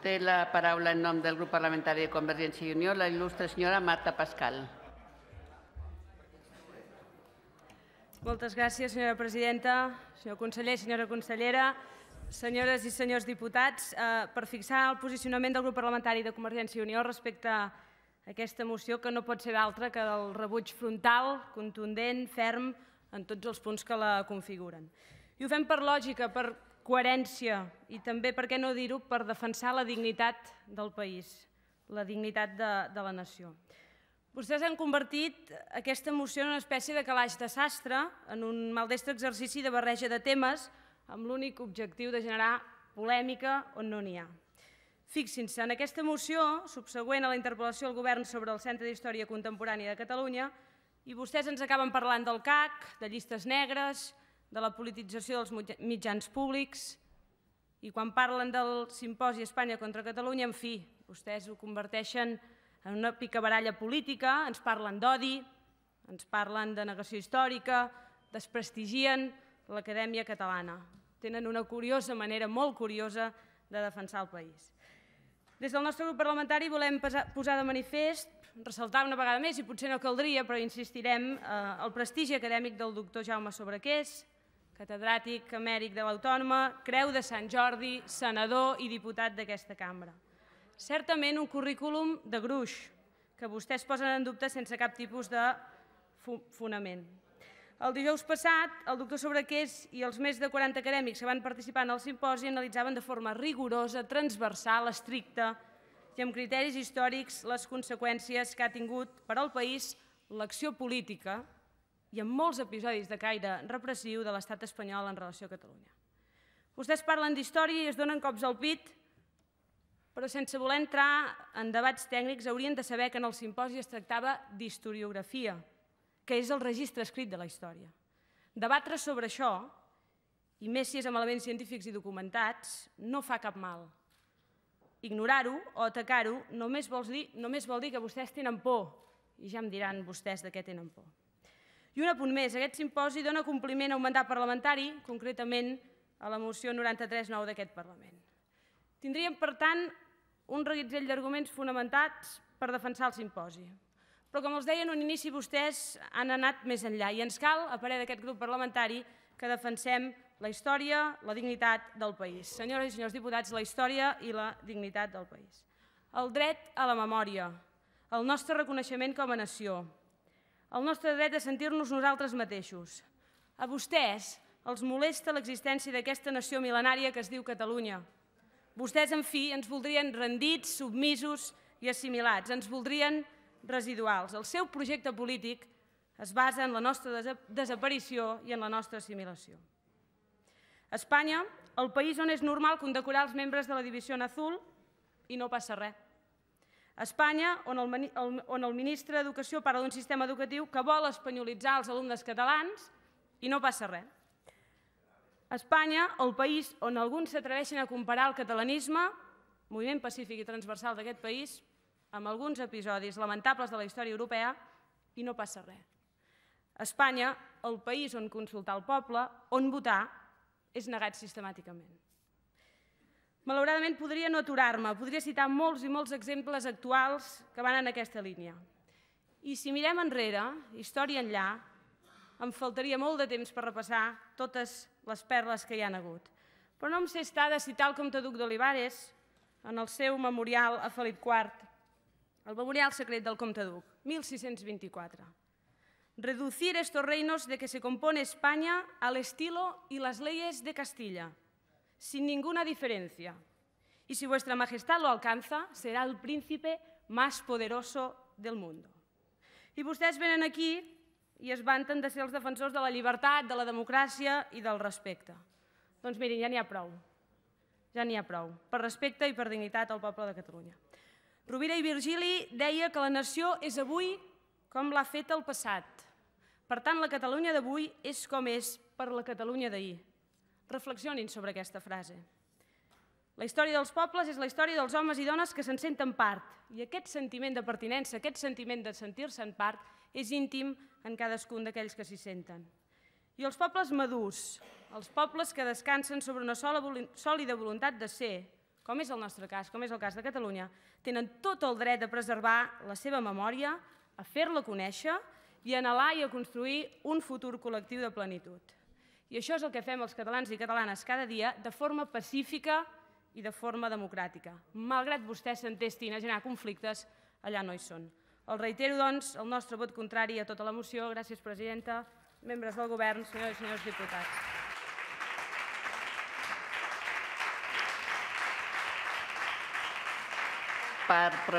Té la paraula en nom del grup parlamentari de Convergència i Unió la il·lustre senyora Marta Pascal. Moltes gràcies, senyora presidenta, senyor conseller, senyora consellera, senyores i senyors diputats. Eh, per fixar el posicionament del grup parlamentari de Convergència i Unió respecte a aquesta moció, que no pot ser d'altra que del rebuig frontal, contundent, ferm, en tots els punts que la configuren. I ho fem per lògica, per coherència i també, per què no dir-ho, per defensar la dignitat del país, la dignitat de, de la nació. Vostès han convertit aquesta moció en una espècie de calaix de sastre, en un maldestre exercici de barreja de temes, amb l'únic objectiu de generar polèmica on no n'hi ha. Fixin-se, en aquesta moció, subsegüent a la interpel·lació al govern sobre el Centre d'Història Contemporània de Catalunya, i vostès ens acaben parlant del CAC, de llistes negres, de la politització dels mitjans públics i quan parlen del simposi Espanya contra Catalunya, en fi, vostès ho converteixen en una picabaralla política, ens parlen d'odi, ens parlen de negació històrica, desprestigien l'acadèmia catalana. Tenen una curiosa manera, molt curiosa, de defensar el país. Des del nostre grup parlamentari volem posar de manifest, ressaltar una vegada més, i potser no caldria, però insistirem, eh, el prestigi acadèmic del doctor Jaume Sobrequés, catedràtic emèric de l'Autònoma, Creu de Sant Jordi, senador i diputat d'aquesta cambra. Certament un currículum de gruix, que vostès posen en dubte sense cap tipus de fonament. El dijous passat, el doctor Sobrequés i els més de 40 acadèmics que van participar en el simposi analitzaven de forma rigorosa, transversal, estricta i amb criteris històrics les conseqüències que ha tingut per al país l'acció política i amb molts episodis de caire repressiu de l'estat espanyol en relació a Catalunya. Vostès parlen d'història i es donen cops al pit, però sense voler entrar en debats tècnics haurien de saber que en el simposi es tractava d'historiografia, que és el registre escrit de la història. Debatre sobre això, i més si és amb elements científics i documentats, no fa cap mal. Ignorar-ho o atacar-ho només, vols dir, només vol dir que vostès tenen por, i ja em diran vostès de què tenen por. I un apunt més, aquest simposi dona compliment a un mandat parlamentari, concretament a la moció 93.9 d'aquest Parlament. Tindríem, per tant, un reguitzell d'arguments fonamentats per defensar el simposi. Però, com els deia en un inici, vostès han anat més enllà i ens cal, a parer d'aquest grup parlamentari, que defensem la història, la dignitat del país. Senyores i senyors diputats, la història i la dignitat del país. El dret a la memòria, el nostre reconeixement com a nació, el nostre dret a sentir-nos nosaltres mateixos. A vostès els molesta l'existència d'aquesta nació mil·lenària que es diu Catalunya. Vostès, en fi, ens voldrien rendits, submisos i assimilats, ens voldrien residuals. El seu projecte polític es basa en la nostra desaparició i en la nostra assimilació. Espanya, el país on és normal condecorar els membres de la Divisió en Azul i no passa res. A Espanya, on el, on el ministre d'Educació parla d'un sistema educatiu que vol espanyolitzar els alumnes catalans i no passa res. A Espanya, el país on alguns s'atreveixen a comparar el catalanisme, moviment pacífic i transversal d'aquest país, amb alguns episodis lamentables de la història europea, i no passa res. A Espanya, el país on consultar el poble, on votar, és negat sistemàticament. Malauradament podria no aturar-me, podria citar molts i molts exemples actuals que van en aquesta línia. I si mirem enrere, història enllà, em faltaria molt de temps per repassar totes les perles que hi han hagut. Però no em sé estar de citar el comte Duc d'Olivares en el seu memorial a Felip IV, el memorial secret del comte Duc, 1624. Reducir estos reinos de que se compone España al estilo y las leyes de Castilla, 1624 sin ninguna diferencia. Y si vuestra majestad lo alcanza, será el príncipe más poderoso del mundo. I vostès venen aquí i es vanten de ser els defensors de la llibertat, de la democràcia i del respecte. Doncs mirin, ja n'hi ha prou. Ja n'hi ha prou. Per respecte i per dignitat al poble de Catalunya. Rovira i Virgili deia que la nació és avui com l'ha fet el passat. Per tant, la Catalunya d'avui és com és per la Catalunya d'ahir. Reflexionin sobre aquesta frase. La història dels pobles és la història dels homes i dones que se'n senten part. I aquest sentiment de pertinença, aquest sentiment de sentir-se en part, és íntim en cadascun d'aquells que s'hi senten. I els pobles madurs, els pobles que descansen sobre una sola, sòlida voluntat de ser, com és el nostre cas, com és el cas de Catalunya, tenen tot el dret de preservar la seva memòria, a fer-la conèixer i a anhelar i a construir un futur col·lectiu de plenitud. I això és el que fem els catalans i catalanes cada dia de forma pacífica i de forma democràtica. Malgrat vostès s'entestin a generar conflictes, allà no hi són. El reitero, doncs, el nostre vot contrari a tota la moció. Gràcies, presidenta, membres del govern, senyors i senyors diputats. Per